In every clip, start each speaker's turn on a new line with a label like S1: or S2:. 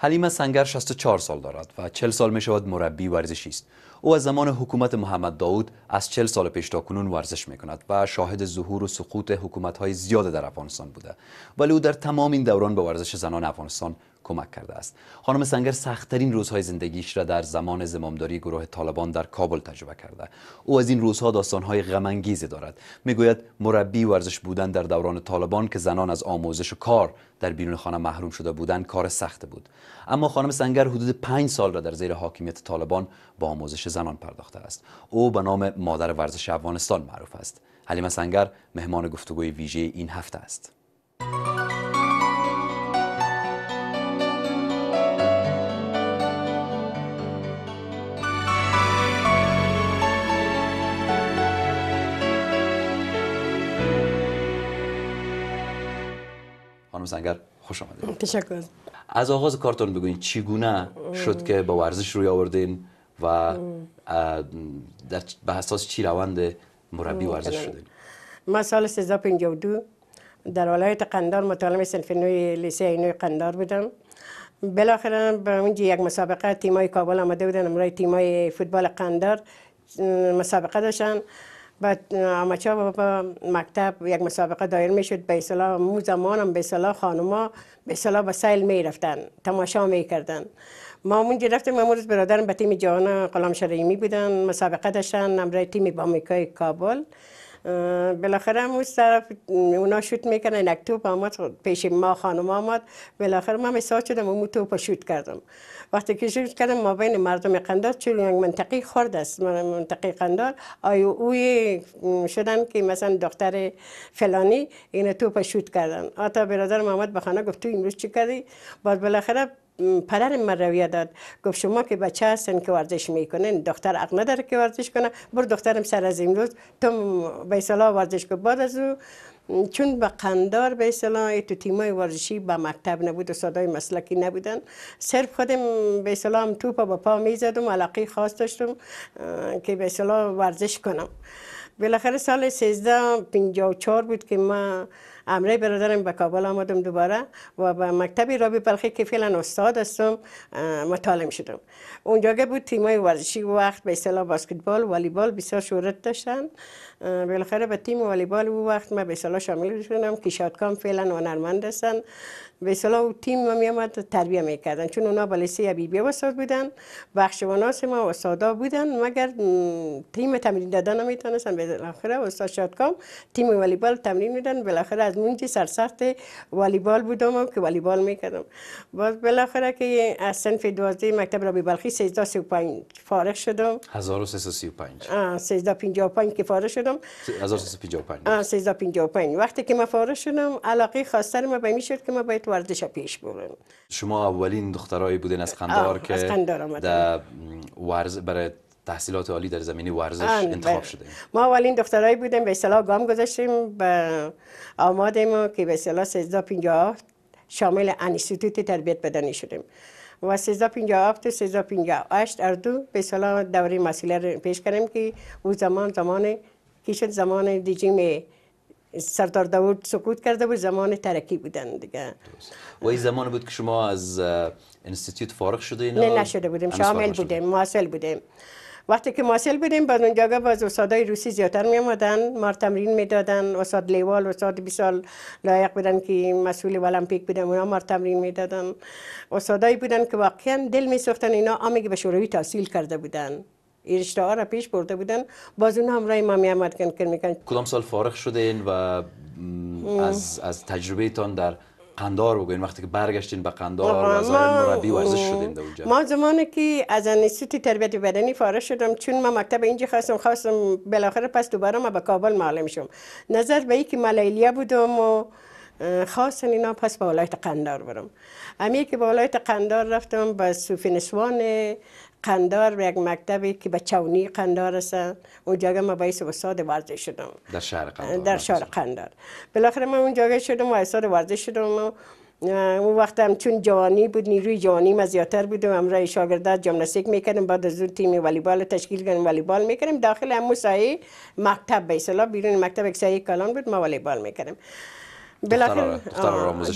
S1: حلیمه سنگر 64 سال دارد و 40 سال می شود مربی ورزشی است. او از زمان حکومت محمد داود از 40 سال پیش تا کنون ورزش می کند و شاهد ظهور و سقوط حکومت های زیاد در افغانستان بوده. ولی او در تمام این دوران به ورزش زنان افغانستان کمک کرده است خانم سنگر سختترین روزهای زندگیش را در زمان زمامداری گروه طالبان در کابل تجربه کرده او از این روزها داستانهای غمانگیزی دارد میگوید مربی ورزش بودن در دوران طالبان که زنان از آموزش و کار در بیرون خانه محروم شده بودند کار سخت بود اما خانم سنگر حدود پنج سال را در زیر حاکمیت طالبان با آموزش زنان پرداخته است او به نام مادر ورزش افغانستان معروف است حلیمه سنگر مهمان گفتگوی ویژه این هفته است خانم سنگر خوش
S2: آمدید تشکر
S1: از آغاز کارتون بگوین چیگونه شد که با ورزش روی آوردین و به حساس چی روند مربی ورزش شدین
S2: ما سال 1352 در ولایت قندار مطالمه سنف نوی لیسه قندار بودم بالاخره به اونجا یک مسابقه تیمای کابل آمده بودن امرای تیمای فوتبال قندار مسابقه داشتن بعد آمچا با مکتب یک مسابقه دایر میشد به اصطلاح مو هم به اصطلاح خانوما به صلاح به سیل میرفتن تماشا میکردن ما اونجا رفتیم ما روز برادرم به تیم جهان قلام شریمی بودن مسابقه داشتن نمره تیم با کابل بالاخره هم طرف اونا شوت میکنن یک توپ آمد پیش ما خانم آمد بالاخره من مساج شدم اون توپ شوت کردم وقتی که شوت کردم ما بین مردم قندار چون یک منطقی خورد است منطقی قندار آیا اوی شدن که مثلا دختر فلانی این توپ شوت کردن آتا برادر محمد به خانه گفت تو امروز چی کردی بعد بالاخره پدر من رویه داد گفت شما که بچه هستن که ورزش میکنن دختر عقل نداره که ورزش کنه بر دخترم سر از این روز تو به ورزش کن بعد از او چون به قندار به تو تیمای ورزشی به مکتب نبود و صدای مسلکی نبودن صرف خودم به تو توپا با پا میزدم علاقه خواست داشتم که به ورزش کنم بالاخره سال 1354 بود که ما امره برادرم به کابل آمدم دوباره و به مکتب رابی بلخی که فعلا استاد هستم مطالعه شدم اونجا که بود تیمای ورزشی وقت به اصطلاح باسکتبال والیبال بسیار شورت داشتن بالاخره به تیم والیبال او وقت من به اصطلاح شامل شدم که فعلا هنرمند هستن به اصطلاح تیم ما میامد تربیه میکردن چون اونا بالسه بیبی وساد بودن بخشواناس ما وسادا بودن مگر تیم تمرین دادن نمیتونستن بالاخره شد کم تیم والیبال تمرین میدن بالاخره از منجی سرسخت والیبال بودم که والیبال میکردم باز بالاخره که از صنف 12 مکتب رابی بلخی 1335 فارغ شدم
S1: 1335
S2: 1355 که فارغ شدم
S1: 1355
S2: 1355 وقتی که ما فارغ شدم علاقه خاصتر ما به شد که ما باید ورزش پیش برن
S1: شما اولین دخترایی بودین از قندار که در ورز برای تحصیلات عالی در زمینه ورزش انتخاب بله. شده
S2: ما اولین دخترایی بودیم به اصطلاح گام گذاشتیم آماده ما که به اصطلاح 1350 شامل انستیتوت تربیت بدنی شدیم و 1357 تا 1358 اردو به اصطلاح دوره مسئله پیش کردیم که او زمان زمان که شد زمان دیجیم سردار داود سکوت کرده بود زمان ترکی بودن دیگه
S1: و این زمان بود که شما از انستیتیوت فارغ شده اینا؟ نه نشده بودیم شامل بودیم
S2: مواصل بودیم وقتی که مواصل بودیم باز اونجا باز استادای روسی زیادتر می آمدن ما تمرین میدادن استاد لیوال استاد بیسال سال لایق بودن که مسئول المپیک بودن اونا ما تمرین دادن استادایی بودن که واقعا دل می سختن اینا آمگی به شوروی تحصیل کرده بودن ایرشته ها را پیش برده بودن باز اون رای امام احمد کن میکن
S1: کدام سال فارغ شدین و از از تجربه تان در قندار بگوین وقتی که برگشتین به قندار و مربی ورزش شدین در اونجا ما
S2: زمانی که از انستیتوت تربیت بدنی فارغ شدم چون ما مکتب اینجا خواستم خواستم بالاخره پس دوباره ما به کابل معلم شم نظر به اینکه ملیلیه بودم و خواستن اینا پس به ولایت قندار برم امیه که به ولایت قندار رفتم به سوفینسوان قندار یک مکتبی که به چونی قندار است اونجا ما باید استاد ورزه شدم
S1: در شهر قندار در بله. شهر
S2: قندار بالاخره من اونجا شدم و استاد ورزش شدم و اون وقت هم چون جوانی بود نیروی جوانی ما بود بودم امرای شاگردات جمناسیک میکردم بعد از اون تیم والیبال تشکیل کردیم والیبال میکردم داخل هم سایه مکتب به بیرون مکتب ایک سایه کلان بود ما والیبال میکردیم بالاخره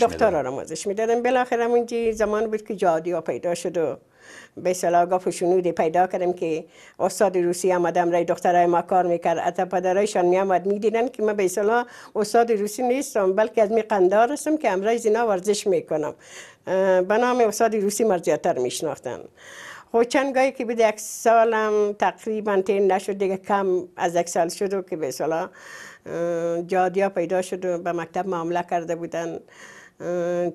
S2: دکتر آموزش میدادم بالاخره اونجا زمان بود که جادی پیدا شد و به اصطلاح گفت پیدا کردم که استاد روسی آمدم رای دخترای ما کار میکرد اتا پدرایشان می میدیدن که من به اصطلاح استاد روسی نیستم بلکه از می قندار هستم که امرای زینا ورزش میکنم به نام استاد روسی مرجعتر میشناختن خب چند گاهی که بده یک سالم تقریبا تین نشد دیگه کم از یک سال شد و که به اصطلاح جادیا پیدا شد و به مکتب معامله کرده بودن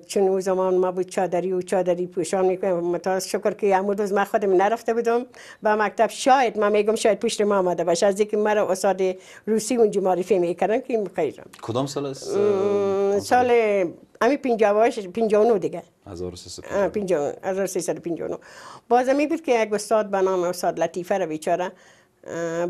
S2: چون او زمان ما بود چادری و چادری پوشان میکنم متاس شکر که امروز روز من خودم نرفته بودم و مکتب شاید من میگم شاید پشت ما آمده باشه از اینکه مرا استاد روسی اونجا معرفی میکردن که این خیرم
S1: کدام سال است
S2: سال امی 58 59 دیگه 1359 باز می بود که یک استاد به نام استاد لطیفه رو بیچاره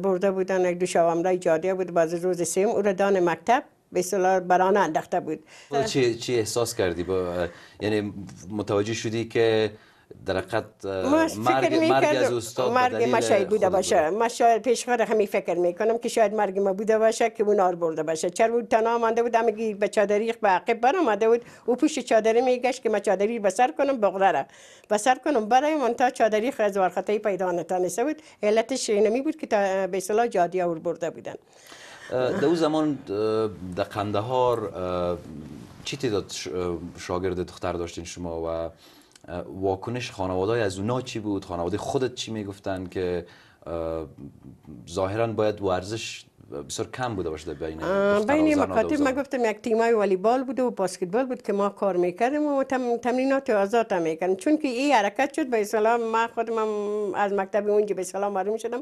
S2: برده بودن یک دو شوامره جاده بود باز روز سیم او را دان مکتب به باران برانه انداخته بود چی,
S1: چی احساس کردی با یعنی متوجه شدی که در حقیقت مرگ, مرگ از استاد مرگ ما شاید بوده
S2: باشه ما شاید خود همی فکر میکنم که شاید مرگ ما بوده باشه که اون آر برده باشه چرا بود تنها مانده بود همگی به چادری به عقب آمده بود او پوش چادری میگشت که ما چادری بسر کنم بغره را بسر کنم برای من تا چادری از وارخطه پیدا نتانسته بود علتش اینمی بود که تا به جادی آور برده بودن در اون
S1: زمان در قندهار چی تعداد شاگرد دختر داشتین شما و واکنش خانواده از اونا چی بود خانواده خودت چی میگفتن که ظاهرا باید ورزش بسیار کم بوده باشه بین بین مکاتب ما
S2: گفتم یک تیمای والیبال بوده و باسکتبال بود که ما کار میکردیم و تم، تمرینات آزاد هم میکردیم چون که این حرکت شد به سلام ما خودم از مکتب اونجا به سلام معلوم شدم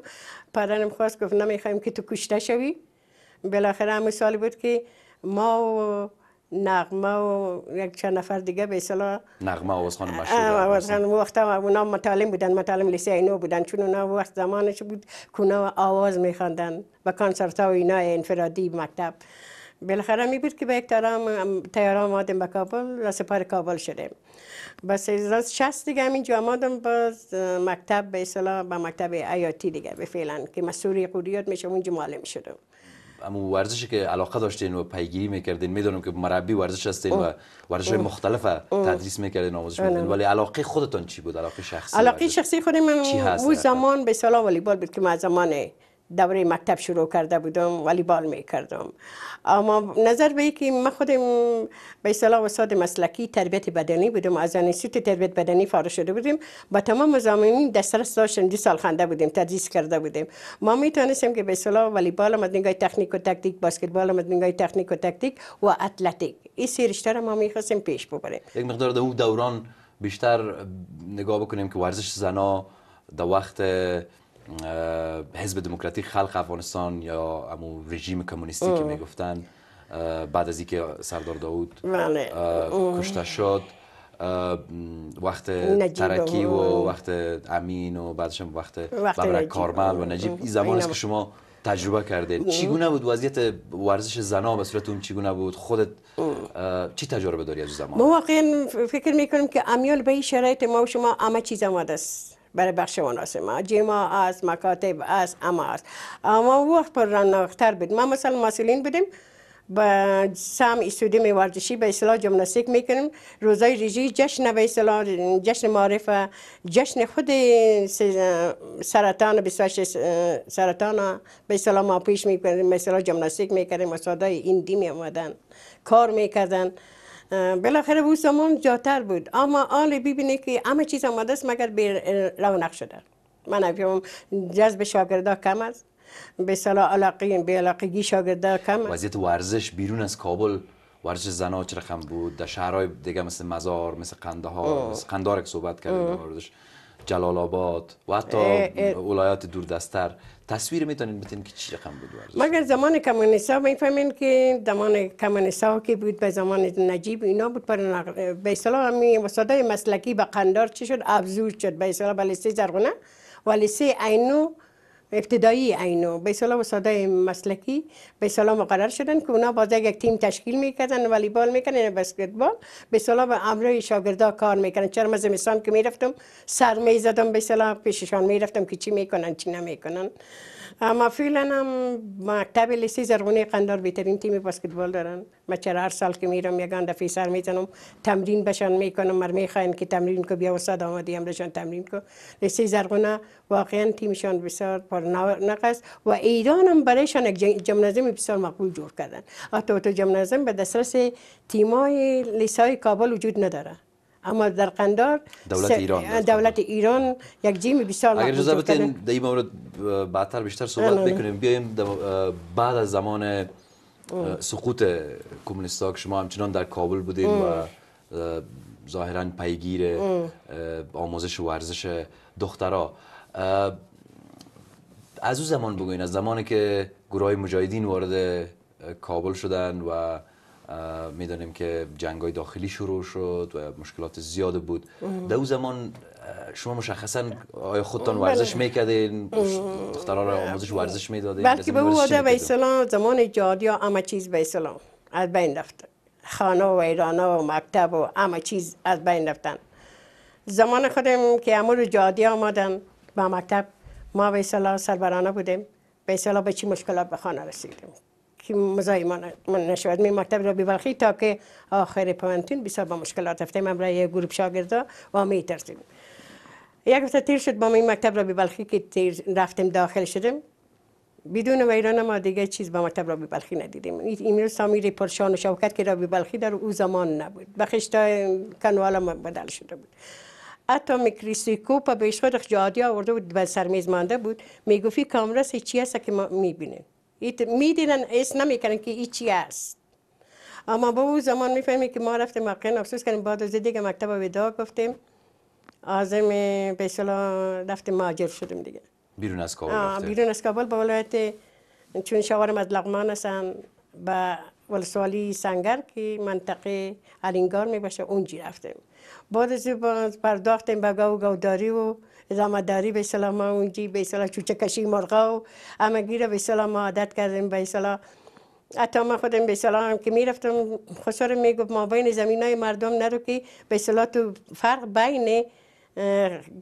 S2: پدرم خواست گفت نمیخوایم که تو کشته شوی بالاخره همه سالی بود که ما و نغمه و یک چند نفر دیگه به اصلا
S1: نغمه و خانم مشهور
S2: و وقتا اونا متعلم بودن متعلم لیسه اینو بودن چون اونا وقت زمانش بود که و آواز میخواندن و کانسرت ها و اینا انفرادی مکتب بالاخره می بود که به یک تیاره آمدیم به کابل و سپار کابل شدیم بس از شست دیگه همینجا آمدم باز مکتب به با به مکتب ایاتی دیگه به فعلا که مسئولی قدیات میشه اونجا معلم شدم
S1: امو ورزشی که علاقه داشتین و پیگیری میکردین میدونم که مربی ورزش هستین و ورزش های مختلف تدریس میکردین آموزش بله. میدین ولی علاقه خودتان چی بود علاقه شخصی علاقه
S2: شخصی خودم اون زمان به سالا والیبال بود که ما زمان دوره مکتب شروع کرده بودم والیبال می کردم اما نظر به که من خودم به اصطلاح استاد مسلکی تربیت بدنی بودم از انسیت تربیت بدنی فارغ شده بودیم با تمام مزامین دسترس داشتیم دی سال خنده بودیم تدریس کرده بودیم ما می توانستیم که به اصطلاح بال از نگاه تکنیک و تاکتیک بسکتبال از نگاه تکنیک و تاکتیک و اتلتیک این سه رشته ما می پیش ببریم
S1: یک مقدار در دوران بیشتر نگاه بکنیم که ورزش زنا در وقت حزب دموکراتیک خلق افغانستان یا امو رژیم کمونیستی که میگفتن بعد از اینکه سردار داوود بله. کشته شد وقت ترکی و وقت امین و بعدش وقت ببر کارمل و نجیب این زمان است که شما تجربه کردید چگونه بود وضعیت ورزش زنا به صورت اون چگونه بود خودت چی تجربه داری از زمان ما
S2: واقعا فکر میکنم که امیال به این شرایط ما و شما همه چیز آماده است برای بخش مناسب ما جیما از مکاتب است اما است اما وقت پر رنگتر بود ما مثلا مسئولین بودیم با سم استودیم ورزشی به اصلاح جمناستیک میکنیم روزای ریجی جشن به جشن معرفه جشن خود سرطان 28 سرطان به اصلاح ما پیش میکنیم مثلا جمناستیک میکنیم مسادای این دیم آمدن کار میکردن بالاخره او زمان جاتر بود اما آل ببینه که همه چیز آماده است مگر به رونق شده من افیام جذب شاگردا کم است به صلاح علاقه به علاقی شاگردا کم
S1: وضعیت ورزش بیرون از کابل ورزش زنا چه بود در شهرهای دیگه مثل مزار مثل ها، مثل قندهار که صحبت کردیم جلال آباد و حتی ولایات دوردستر تصویر میتونین بتین که چی رقم بود
S2: مگر زمان کمونیسا میفهمین که زمان کمونیسا که بود به زمان نجیب اینا بود پر نق... به اصطلاح همین وساده مسلکی به قندار چی شد ابزور شد به اصطلاح به لیسه زرغونه و لیسه اینو ابتدایی اینو به اصطلاح استادای مسلکی به سلام مقرر شدن که اونا باز یک تیم تشکیل میکردن والیبال میکنن یعنی بسکتبال به اصطلاح به امروی کار میکنن چرا مزه زمستان که میرفتم سر میزدم به سلام پیششان میرفتم که چی میکنن چی نمیکنن اما فعلا هم مکتب لیسی زرغونه قندار بهترین تیم بسکتبال دارن ما چرا هر سال که میرم یگان دفعه سر میزنم تمرین بشن میکنم مر میخواین که تمرین کو بیا وسط آمدی هم تمرین کو لیسی زرغونه واقعا تیمشان بسیار پر نقص و ایدانم هم برایشان یک جمنازم بسیار مقبول جور کردن اتو تو جمنازم به دسترس تیمای لیسای کابل وجود نداره اما در قندار دولت ایران دولت ایران یک جیم بسیار اگر اجازه بدین
S1: در این مورد بعدتر بیشتر صحبت آره، آره. بکنیم بیایم بعد از زمان سقوط ها شما همچنان در کابل بودیم و ظاهرا پیگیر آموزش و ورزش دخترها از او زمان بگوین از زمانی که گروه مجاهدین وارد کابل شدن و میدانیم که جنگ های داخلی شروع شد و مشکلات زیاد بود در زمان شما مشخصا آیا خودتان بله. ورزش میکردین دختران را آموزش ورزش میدادین بلکه به اون عاده
S2: اسلام زمان جادی ها همه چیز به از بین رفت خانه و ایرانه و مکتب و همه چیز از بین رفتن زمان خودم که امور جادی آمدن به مکتب ما به اسلام سربرانه بودیم به به چی مشکلات به خانه رسیدیم که مزایی من نشود می مکتب را ببلخی تا که آخر پوانتون بسیار با مشکلات افتیم برای یه گروپ شاگردا و می ترسیم یک وقت تیر شد با این مکتب را ببلخی که تیر رفتم داخل شدیم بدون ویران ما دیگه چیز با مکتب را ببلخی ندیدیم این روز سامیر پرشان و شوکت که را ببلخی در او زمان نبود بخشتا کنوالا بدل شده بود اتم کوپا بهش خود جادی آورده بود و سرمیز مانده بود میگفتی کامرس چی هست که ما میبینیم میدیدن اس نمیکنن که این چی است اما با او زمان میفهمی که ما رفتیم واقعا افسوس کردیم بعد از دیگه مکتب ودا گفتیم آزم به رفتیم ماجر شدیم دیگه
S1: بیرون از کابل بیرون
S2: از کابل به ولایت چون شوارم از لغمان هستن به ولسوالی سنگر که منطقه الینگار می باشه اونجی رفتیم بعد از پرداختیم به گاو داری و زمداری به سلام اونجی به سلام چوچه کشی مرغا و همگی را به سلام ما عادت کردیم به سلام. حتی ما خودم به سلام که میرفتم خسرو میگفت ما بین زمینای مردم نرو که به صلات تو فرق بین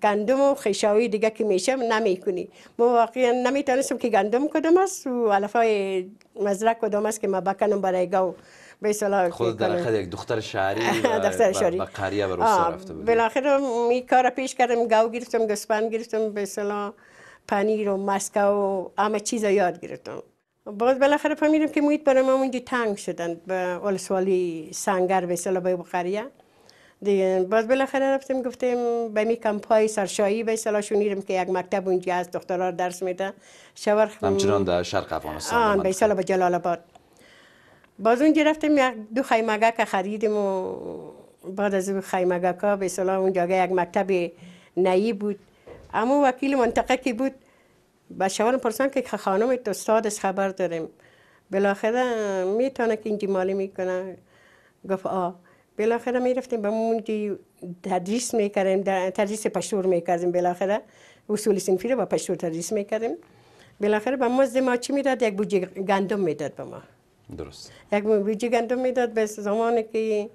S2: گندم و خیشاوی دیگه که میشه نمی کنی ما واقعا نمیتونستم که گندم کدام است و علفای مزرک کدام است که ما بکنم برای گاو به اصطلاح خود در یک
S1: دختر شهری دختر شهری با قریه به روستا رفته بود
S2: بالاخره این کارو پیش کردم گاو گرفتم گوسفند گرفتم به اصطلاح پنیر و ماسکا و همه چیزا یاد گرفتم باز بالاخره فهمیدم که موید برای من اونجا تنگ شدن به علسوالی سنگر به اصطلاح به قریه دیگه باز بالاخره رفتم گفتم به می کمپای سرشایی به اصطلاح شنیدم که یک مکتب اونجا از دخترها درس میده شوهر همچنان در
S1: شرق افغانستان
S2: آن به اصطلاح به جلال آباد باز اونجا رفتم یک دو که خریدیم و بعد از خیمگک که به صلاح اونجا یک مکتب نایی بود اما وکیل منطقه که بود به شوان پرسان که خانم استاد خبر داریم بالاخره میتونه که اینجا مالی میکنه گفت آ بالاخره میرفتیم به اون تدریس میکردیم تدریس پشتور میکردیم بالاخره اصول سنفی رو با پشتور تدریس میکردیم بالاخره به مزد ما چی میداد یک بوجه گندم میداد به ما درست یک بودجه گندم میداد به زمانی که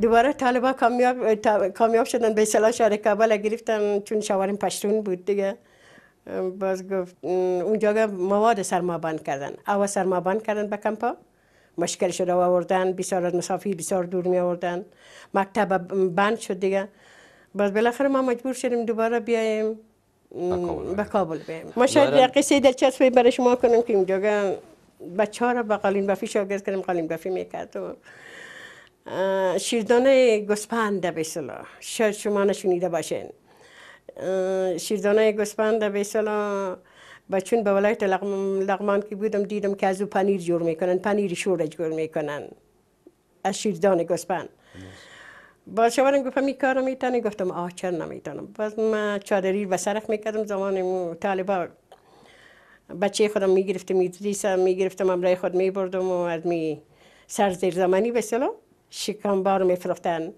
S2: دوباره طالبا کامیاب کامیاب شدن به صلاح شهر کابل گرفتن چون شوارم پشتون بود دیگه باز گفت اونجا مواد سرما بند کردن اول سرما بند کردن به کمپا مشکل شد و آوردن بسیار از مسافی بسیار دور می آوردن مکتب بند شد دیگه باز بالاخره ما مجبور شدیم دوباره بیایم به کابل بیایم ما شاید قصه دلچسبی برای شما کنم که اونجا بچه ها را به قالین بفی شاگرد کردم، قالین بفی میکرد و شیردانه گسپنده به شاید شما نشونیده باشین شیردانه گسپنده به بچون به ولایت لغمان, که بودم دیدم که از او پنیر جور میکنن پنیر شورج جور میکنن از شیردان گسپند با شوهرم گفتم این کار میتونه گفتم آه چرا نمیتونم باز من چادری و سرخ میکردم زمان طالبا بچه خودم میگرفتم میدیسم میگرفتم برای خود میبردم و از می سر زیر زمانی به سلام شکم بار میفروختن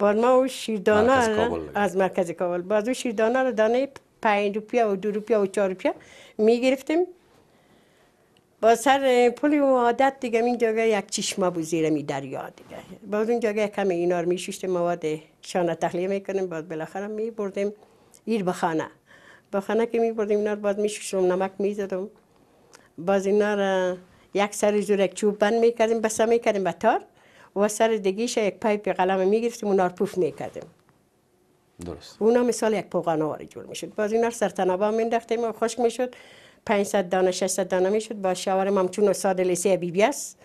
S2: و شیردانه از مرکز کابل بازو شیردانه رو دانه پنج روپیه و دو روپیه و چهار روپیه میگرفتم با سر پل و عادت دیگه این جاگه یک چشمه بود زیر می دریا دیگه باز اون جاگه کم اینار میشوشتم مواد شانه تخلیه میکنیم باز بالاخره می ایر بخانه با خانه که بردیم اینا رو باز میشکشم نمک میزدم باز اینا یک سر زور یک چوب بند میکردیم بسه کردیم به تار و سر دگیش یک پایپ قلم میگرفتیم و رو پوف میکردیم درست اونا مثال یک پوغانه واری جور میشد باز اینا سر تنبا دختیم و خشک میشد 500 دانه 600 دانه میشد با شوارم ممچون و ساده لیسی بیبی است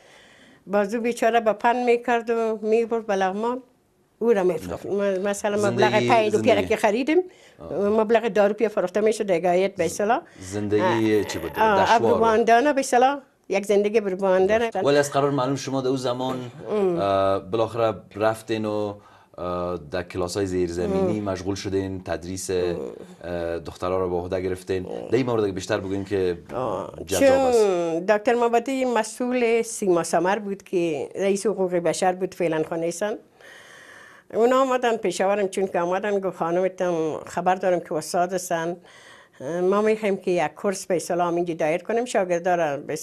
S2: بازو بیچاره با پن میکرد و میبرد به او را میفروخت مثلا مبلغ 5 روپیه را که خریدم مبلغ دارو روپیه فروخته میشه دگایت به سلا
S1: زندگی چی بود دشوار
S2: به سلا یک زندگی بانده داره ولی از
S1: قرار معلوم شما در او زمان بالاخره رفتین و در کلاس های زیرزمینی مشغول شدین تدریس دخترها رو به عهده گرفتین در این مورد بیشتر بگین
S2: که جذاب است دکتر مابدی مسئول سیما سمر بود که رئیس حقوق بشر بود فعلا خانه اونا آمدن پیشاورم چون که آمدن گفت خانم خبر دارم که استاد هستن ما میخوایم که یک کورس به اصطلاح اینجا دایر کنیم شاگردا را به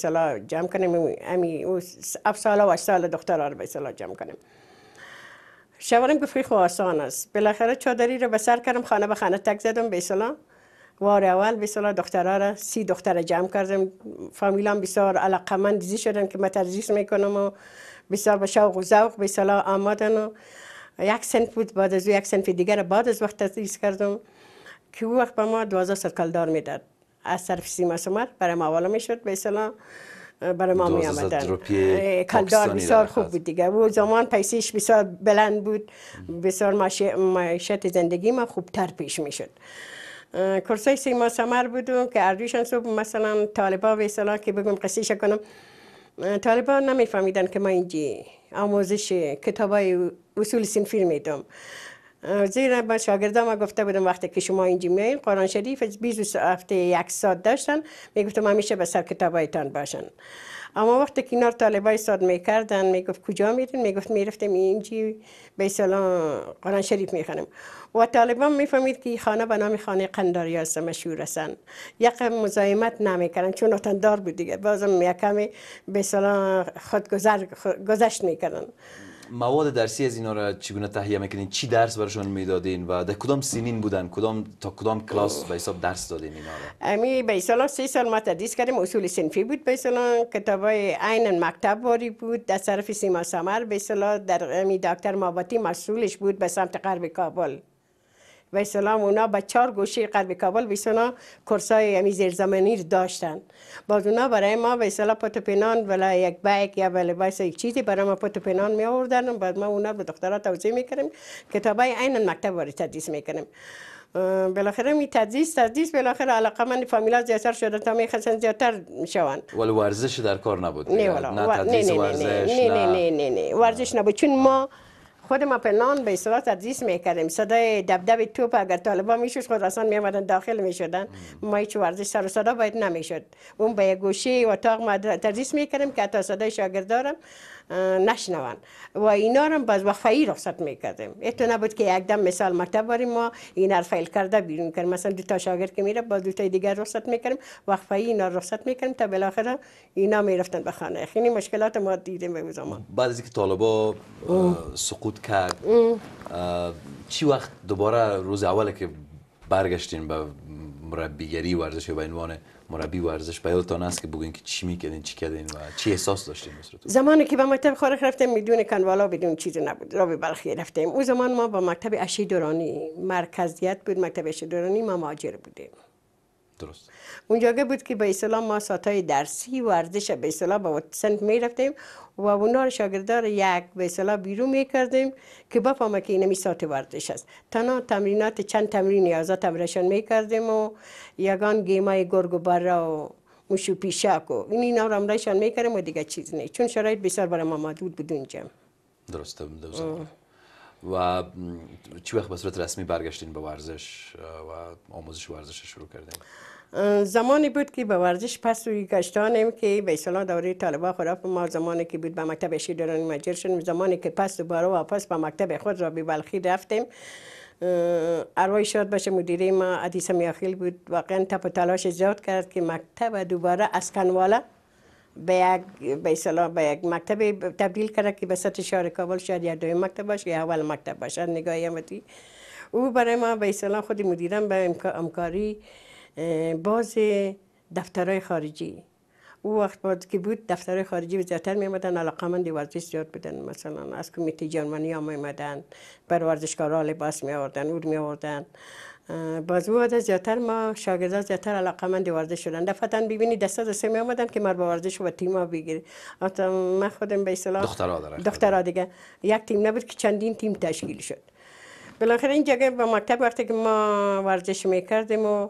S2: جمع کنیم امی او افسالا و اشتال دخترا را به اصطلاح جمع کنیم شوارم گفت خو آسان است بالاخره چادری را به سر کردم خانه به خانه تک زدم به اصطلاح وار اول به اصطلاح دخترا را سی دختر جمع کردم فامیلان بسیار علاقمند دیزی شدن که من تدریس میکنم و بسیار به شوق و ذوق به اصطلاح آمدن و یک سنف بود بعد از یک سنف دیگر بعد از وقت تدریس کردم که او وقت به ما دوازده کلدار میداد از طرف سیما برای ما والا میشد به برای ما می آمدن کلدار بسیار خوب بود دیگه و زمان پیسیش بسیار بلند بود بسیار معیشت زندگی ما خوبتر پیش میشد کورسای کرسای سیما سمر بودم که اردوشان صبح مثلا طالبا به که بگم قصیش کنم طالبا نمیفهمیدن که ما اینجی آموزش کتابای اصول فیلم میدم زیرا با شاگردام گفته بودم وقتی که شما اینجا میایین قرآن شریف 20 هفته یک ساعت داشتن میگفتم همیشه به سر کتابایتان باشن اما وقتی که نار طالبای ساد میکردن میگفت کجا میرین میگفت میرفتم اینجا به سلام قرآن شریف میخونم. و طالبان میفهمید که خانه به نام خانه قنداری هست مشهور هستن یک مزاحمت نمیکردن چون دار بود دیگه بازم یکم به سلام خود گذشت میکردن
S1: مواد درسی از اینا را چگونه تهیه میکنین چی درس برشون میدادین و در کدام سنین بودن کدام تا کدام کلاس به حساب درس دادین اینا را
S2: امی به سال سه سال ما تدریس کردیم اصول سنفی بود به کتاب کتابای عین مکتب واری بود در طرف سیما سمر به سال در امی دکتر ماباتی مسئولش بود به سمت غرب کابل و اسلام اونا به چهار گوشه غرب کابل به اصطلاح کورسای یعنی زیرزمینی داشتن باز برای ما به اصطلاح پتوپینان ولا یک بایک یا ولا بله بایس یک چیزی برای ما پات می آوردن بعد ما اونا به دخترها توضیح میکردیم کتابای عین مکتب وارد تدریس میکردیم بالاخره می تدریس تدریس بالاخره علاقه من فامیلا زیادتر شده تا می خواستن زیادتر شوند
S1: ولی ورزش در کار نبود نه نه نه نه نه نه
S2: نه نه ورزش نبود چون ما خود ما پنان به اصطلاح تدریس میکردیم صدای دبدب توپ اگر طالبا میشد خراسان میآمدن داخل میشدن ما هیچ ورزش سر و صدا باید نمیشد اون به گوشه اتاق ما تدریس میکردیم که تا صدای شاگرد دارم نشنون و اینا رو باز وقفه رخصت میکردیم ایتو نبود که یک دم مثال مرتب باریم ما این رو فیل کرده بیرون کرد مثلا دو تا شاگرد که میره با دو تا دیگر رخصت میکردیم وقفه اینا رخصت میکردیم تا بالاخره اینا میرفتن به خانه خیلی مشکلات ما دیدیم به زمان
S1: بعد از اینکه طالبا سقوط کرد چی وقت دوباره روز اول که برگشتین به مربیگری ورزش به عنوان مربی ورزش به تان است که بگوین که چی میکردین چی کردین و چی احساس داشتین بسرتون
S2: زمانی که به مکتب خارج رفتیم میدون کنوالا بدون چیزی نبود را به بلخی رفتیم او زمان ما با مکتب اشی دورانی مرکزیت بود مکتب اشی دورانی ما ماجر بودیم درست اونجا بود که به اصطلاح ما ساتای درسی و ورزش به اصطلاح به سنت می رفتیم و اونا رو شاگردار یک به اصطلاح بیرون می کردیم که بفهمه که اینمی سات ورزش است تنها تمرینات چند تمرین از تمرشان می کردیم و یگان گیمای گرگ و برا و مشو پیشک و این اینا رو امرشان می کردیم و دیگه چیز نه چون شرایط بسیار برای ما محدود بود اونجا
S1: درسته و چی وقت به صورت رسمی برگشتین به ورزش و آموزش ورزش شروع کردیم
S2: زمانی بود که به ورزش پس روی گشتانیم که به اصطلاح دوره طالبا خراب ما زمانی که بود به مکتب شیدرانی مجر شدیم زمانی که پس دوباره و پس به مکتب خود را به بلخی رفتیم اروای شاد باشه مدیره ما عدیس میاخیل بود واقعا تپ و تلاش زیاد کرد که مکتب دوباره از کنواله به یک به به یک مکتب تبدیل کرد که به سطح شهر کابل شاید یا دوی مکتب باشه یا اول مکتب باشه نگاهی او برای ما به خود مدیرم به امکاری باز دفترای خارجی او وقت بود که بود دفتر خارجی زیادتر می آمدن علاقمند ورزش زیاد بودن مثلا از کمیته جرمنی هم می آمدن بر ورزشکارا لباس می آوردن اور می آوردن باز او زیادتر ما شاگرده زیادتر علاقمند ورزش شدن دفتن ببینی دسته دسته می آمدن که مر با ورزش و تیما بگیری من خودم به دختر دخترها دخترها دیگه یک تیم نبود که چندین تیم تشکیل شد بالاخره این جگه به مکتب وقتی که ما ورزش میکردیم و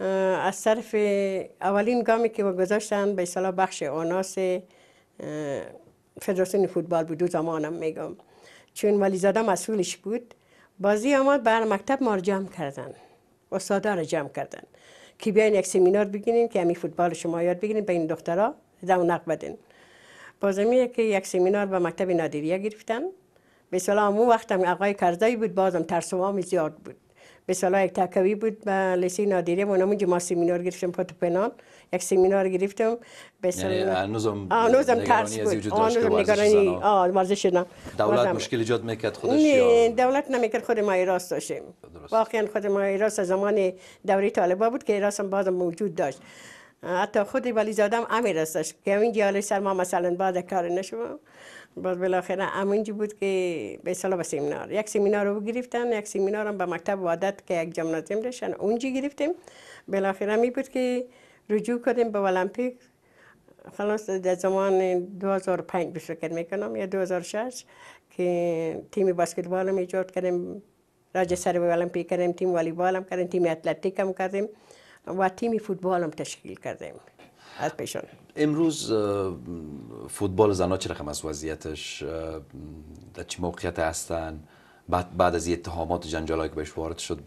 S2: از طرف اولین گامی که گذاشتن به بخش آناس فدراسیون فوتبال بود دو زمانم میگم چون ولی زاده مسئولش بود بازی آمد بر مکتب ما رو جمع کردن استادا رو جمع کردن که بیاین یک سمینار بگیرین که همین فوتبال شما یاد بگیرین به این دخترها نق بدین بازمی که یک سمینار به مکتب نادریه گرفتن به سلام اون وقتم آقای کرزایی بود بازم ترسوام زیاد بود به صلاح یک تکوی بود به لیسه نادیره و نامون ما سیمینار گرفتم پنان یک سیمینار گرفتم به یعنی هنوزم
S1: هم ترس بود هنوزم نگرانی آه
S2: ورزش دولت مشکل
S1: ایجاد میکرد خودش نه
S2: دولت نمیکرد خود ما ایراس داشتیم واقعا خود ما ایراس زمان دوره طالبا بود که ایراس هم بازم موجود داشت حتی خود ولی زادم امیر داشت که این سر ما مثلا بعد کار نشوم باز بالاخره همونجی بود که به سال به سیمینار. یک سیمینار رو گرفتن یک سیمینار هم به مکتب وادت که یک جمناتیم داشتن اونجی گرفتیم بالاخره می بود که رجوع کردیم به المپیک خلاص در زمان 2005 بشه کرد میکنم یا 2006 که تیم باسکتبال هم ایجاد کردیم راج سر به المپیک کردیم تیم والیبال هم کردیم تیم اتلتیک هم کردیم و تیم فوتبال هم تشکیل کردیم از پیشان
S1: امروز فوتبال زنها چه رقم از وضعیتش در چه موقعیت هستن بعد بعد از اتهامات جنجال که بهش وارد شد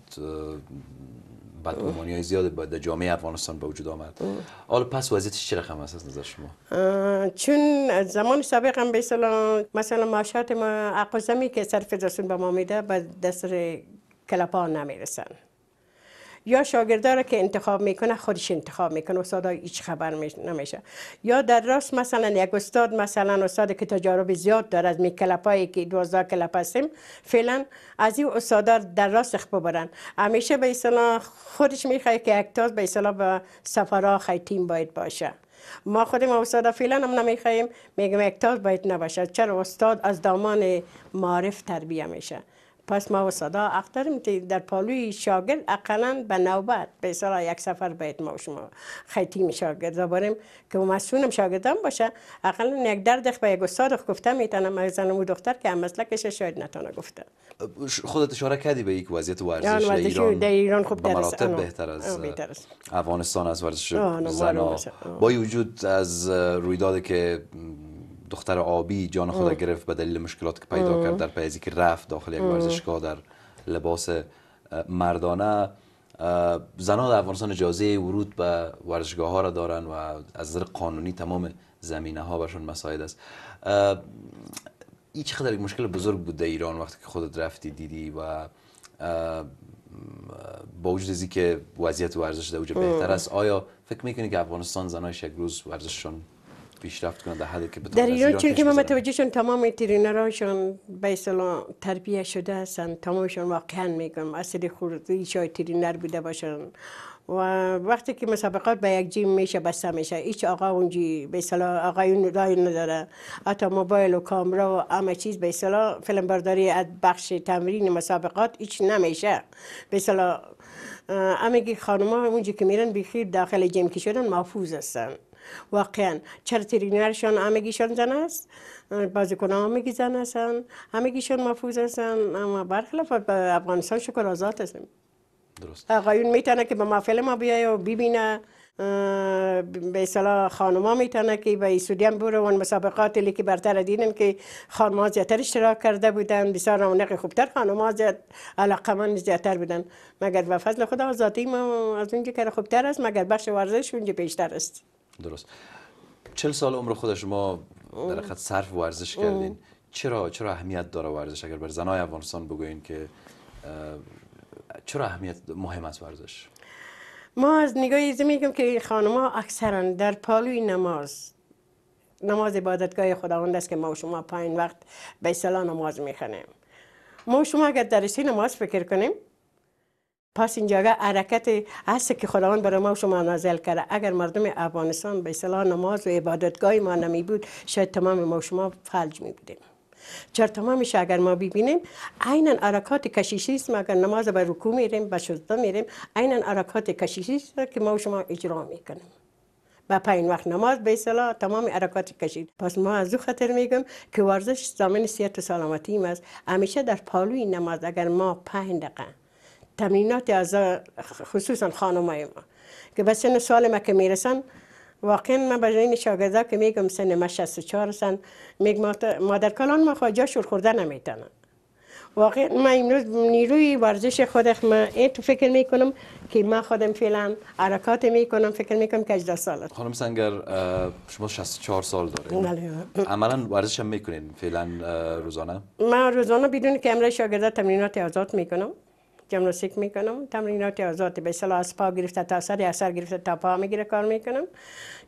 S1: اومانی های زیاد در جامعه افغانستان به وجود آمد حالا پس وضعیتش چه رقم است از نظر
S2: شما چون زمان سابق هم مثلا مثلا معاشات ما اقوزمی که سر فدراسیون به ما میده به دست کلپا نمیرسن یا شاگردار رو که انتخاب میکنه خودش انتخاب میکنه استادا هیچ خبر نمیشه یا در راست مثلا یک استاد مثلا استاد که تجارب زیاد داره از کلپایی که 12 کلپ هستیم فعلا از این استاد در راست خب برن همیشه به اصطلاح خودش میخواد که اکتاز به اصطلاح به خی تیم باید باشه ما خود ما استاد فعلا هم نمیخوایم میگم اکتاز باید نباشه چرا استاد از دامان معرف تربیه میشه پس ما و صدا می در پالوی شاگرد اقلا به نوبت به سال یک سفر باید ما و شما می شاگرد داریم که مسئولم شاگردان باشه اقلا یک دردخ به یک استاد گفته میتونم از زنم و دختر که هم مسلکش شاید نتونه گفته
S1: خودت اشاره کردی به یک وضعیت ورزش ایران در ایران خوب مراتب بهتر از افغانستان از ورزش زنا با وجود از رویداد که دختر آبی جان خود گرفت به دلیل مشکلات که پیدا کرد در پیزی که رفت داخل یک ورزشگاه در لباس مردانه زنان در افغانستان اجازه ورود به ورزشگاه ها را دارن و از نظر قانونی تمام زمینه ها برشون مساعد است هیچ چقدر یک مشکل بزرگ بود در ایران وقتی که خودت رفتی دیدی و با وجود از که وضعیت ورزش در اوجه بهتر است آیا فکر میکنی که افغانستان زنایش یک روز ورزششون پیشرفت کنند در که در ایران چون که
S2: متوجه شدیم تمام ترینرهاشون به اصطلاح تربیه شده هستند تمامشون واقعا میگم اصل خورده شای ترینر بوده باشن و وقتی که مسابقات به یک جیم میشه بسته میشه هیچ آقا اونجی به اصطلاح اون رای نداره حتی موبایل و کامرا و همه چیز به اصطلاح فیلم برداری از بخش تمرین مسابقات هیچ نمیشه به اصطلاح همه خانم ها اونجی که میرن بخیر داخل جیم که شدن محفوظ هستن واقعا چرا ترینرشان گیشان زن است کنه ها گی زن هستن گیشان هستن اما برخلاف افغانستان شکر آزاد هستن درست آقایون میتونه که به محفل ما بیای و ببینه به اصطلاح خانما میتونه که به سوریه هم و مسابقات که برتر دیدن که خانما زیادتر اشتراک کرده بودن بسیار رونق خوبتر خانما زیاد علاقه من زیادتر بودن مگر به فضل خدا آزادی ما از اونجا که خوبتر است مگر بخش ورزش اونجا بیشتر است
S1: درست چل سال عمر خود شما در حقیقت صرف ورزش کردین چرا چرا اهمیت داره ورزش اگر بر زنای افغانستان بگوین که چرا اهمیت مهم است ورزش
S2: ما از نگاه ایزه میگم که خانما اکثرا در پالوی نماز نماز عبادتگاه خداوند است که ما و شما پایین وقت به اصطلاح نماز میخونیم ما شما اگر در نماز فکر کنیم پس اینجا حرکت هست که خداوند برای ما و شما نازل کرده اگر مردم افغانستان به اصطلاح نماز و عبادتگاه ما نمی بود شاید تمام ما و شما فلج می بودیم چرا تمامش اگر ما ببینیم عینا حرکات کشیشی است اگر نماز به رکوع میریم به سجده میریم عینا حرکات کشیشی است که ما و شما اجرا میکنیم و پایین وقت نماز به اصطلاح تمام حرکات کشید پس ما از او خطر میگم که ورزش ضامن صحت و سلامتی است همیشه در پالوی نماز اگر ما پنج دقیقه تمرینات از خصوصا خانمای ما که به سن سال ما که میرسن واقعا من به این شاگردا که میگم سن ما 64 سن میگم مادر کلان ما خواجا شور خورده نمیتنن واقعا من امروز نیروی ورزش خود این تو فکر میکنم که ما خودم فعلا حرکات میکنم فکر میکنم که 18 سال
S1: خانم سنگر شما 64 سال دارید بله. عملا ورزش هم میکنین فعلا روزانه
S2: من روزانه بدون کمره شاگردا تمرینات آزاد میکنم جمله سیک میکنم تمرینات آزاد به اصطلاح از پا گرفته تا سر یا سر گرفته تا پا میگیره کار میکنم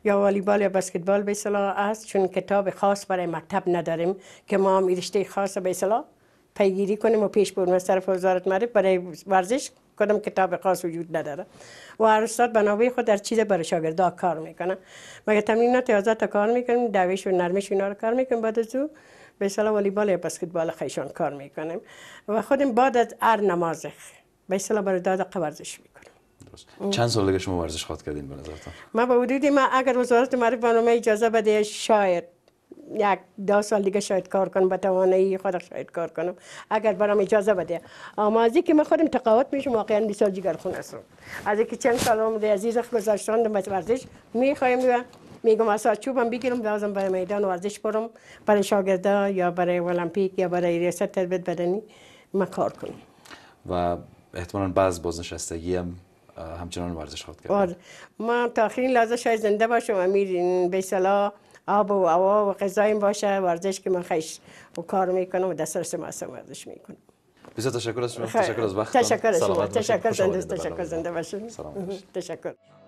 S2: یا والیبال یا بسکتبال به اصطلاح است چون کتاب خاص برای مکتب نداریم که ما هم رشته خاص به اصطلاح پیگیری کنیم و پیش برم از طرف وزارت مرد برای ورزش کدام کتاب خاص وجود نداره و هر استاد بنابرای خود در چیز برای شاگردا کار میکنه مگه تمرینات آزاد کار میکنیم دویش و نرمش اینا رو کار میکنیم بعد از به سلام والیبال یا بسکتبال خیشان کار میکنیم و خودم بعد از هر نماز به برای داد ورزش میکنم چند
S1: سال دیگه شما ورزش خواهد کردین به نظرتان
S2: من به ما اگر وزارت معرف برنامه اجازه بده شاید یک دو سال دیگه شاید کار کنم به توانایی خود شاید کار کنم اگر برام اجازه بده اما از که من خودم تقاوت میشم واقعا بسیار جگر خون هستم از اینکه چند سال عمر عزیز گذاشتن به ورزش میخوایم میگم از چوبم بگیرم بازم برای میدان ورزش برم برای شاگرده یا برای المپیک یا برای ریاست تربیت بدنی ما کار کنم
S1: و احتمالا بعض بازنشستگی هم همچنان ورزش خواهد کرد
S2: بله. ما تا آخرین لحظه شاید زنده باشم امیر به صلاح آب و هوا و غذایم باشه ورزش که من خیش و کار میکنم و دسترس ماسم ورزش میکنم
S1: بسیار تشکر از شما تشکر از تشکر از شما تشکر زنده تشکر
S2: زنده باشید سلام تشکر